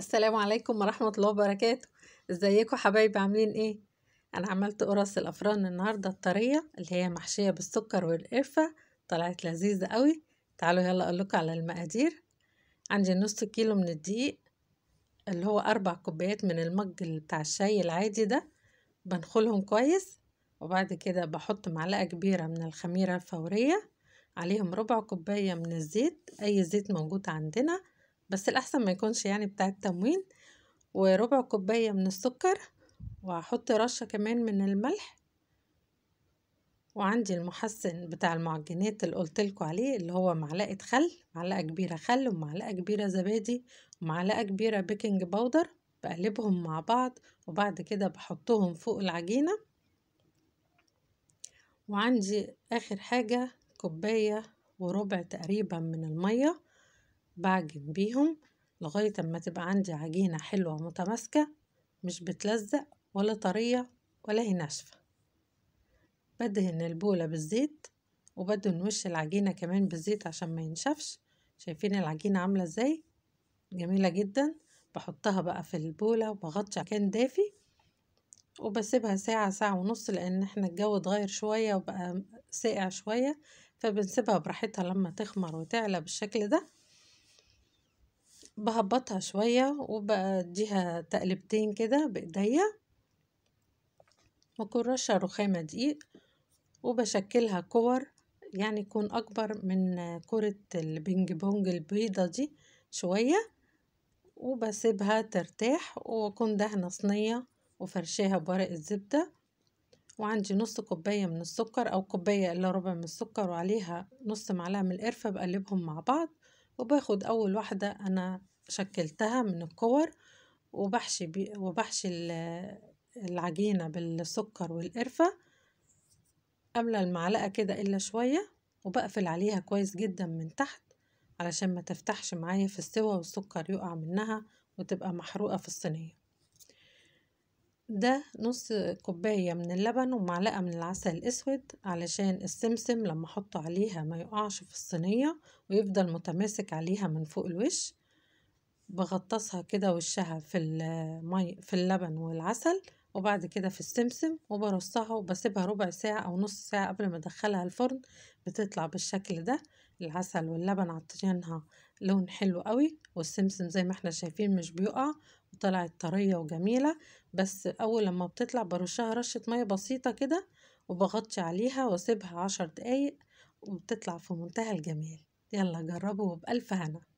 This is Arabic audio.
السلام عليكم ورحمة الله وبركاته ازيكم حبايبي عاملين ايه انا عملت قرص الافران النهاردة الطرية اللي هي محشية بالسكر والقرفة طلعت لذيذة قوي تعالوا يلا اقولكم على المقادير عندي نص كيلو من الدقيق اللي هو اربع كوبايات من المج بتاع الشاي العادي ده بنخلهم كويس وبعد كده بحط معلقة كبيرة من الخميرة الفورية عليهم ربع كوباية من الزيت اي زيت موجود عندنا بس الأحسن ما يكونش يعني بتاع التموين وربع كوباية من السكر وهحط رشة كمان من الملح وعندي المحسن بتاع المعجنات اللي قلتلكوا عليه اللي هو معلقة خل معلقة كبيرة خل ومعلقة كبيرة زبادي ومعلقة كبيرة بيكنج باودر بقلبهم مع بعض وبعد كده بحطهم فوق العجينة وعندي آخر حاجة كوباية وربع تقريبا من المية بعجن بيهم لغاية اما تبقى عندي عجينة حلوة متماسكة مش بتلزق ولا طرية ولا هي ناشفة بدهن البولة بالزيت وبدهن وش العجينة كمان بالزيت عشان ما ينشفش شايفين العجينة عاملة ازاي جميلة جدا بحطها بقى في البولة وبغطي مكان دافي وبسيبها ساعة ساعة ونص لأن احنا الجو اتغير شوية وبقى ساقع شوية فبنسيبها براحتها لما تخمر وتعلى بالشكل ده بهبطها شوية وبديها تقلبتين كده بإيديا بكون رشة رخامة دقيق وبشكلها كور يعني يكون أكبر من كرة البينج بونج البيضة دي شوية وبسيبها ترتاح وأكون دهنة صينية وفرشاها بورق الزبدة وعندي نص كوباية من السكر أو كوباية إلا ربع من السكر وعليها نص معلقة من القرفة بقلبهم مع بعض وباخد أول واحدة أنا شكلتها من الكور وبحشي بي وبحشي العجينة بالسكر والقرفة أملى المعلقة كده إلا شوية وبقفل عليها كويس جدا من تحت علشان ما تفتحش معايا في السوا والسكر يقع منها وتبقى محروقة في الصينية ده نص كوباية من اللبن ومعلقة من العسل الأسود علشان السمسم لما أحطه عليها ما يقعش في الصينية ويفضل متماسك عليها من فوق الوش بغطسها كده وشها في المي في اللبن والعسل وبعد كده في السمسم وبرصها وبسيبها ربع ساعة أو نص ساعة قبل ما أدخلها الفرن بتطلع بالشكل ده العسل واللبن عطيانها لون حلو قوي والسمسم زي ما احنا شايفين مش بيقع طلعت طرية وجميلة بس أول لما بتطلع برشها رشة مية بسيطة كده وبغطي عليها واسيبها عشر دقايق وبتطلع في منتهى الجمال يلا جربوا بألف هنا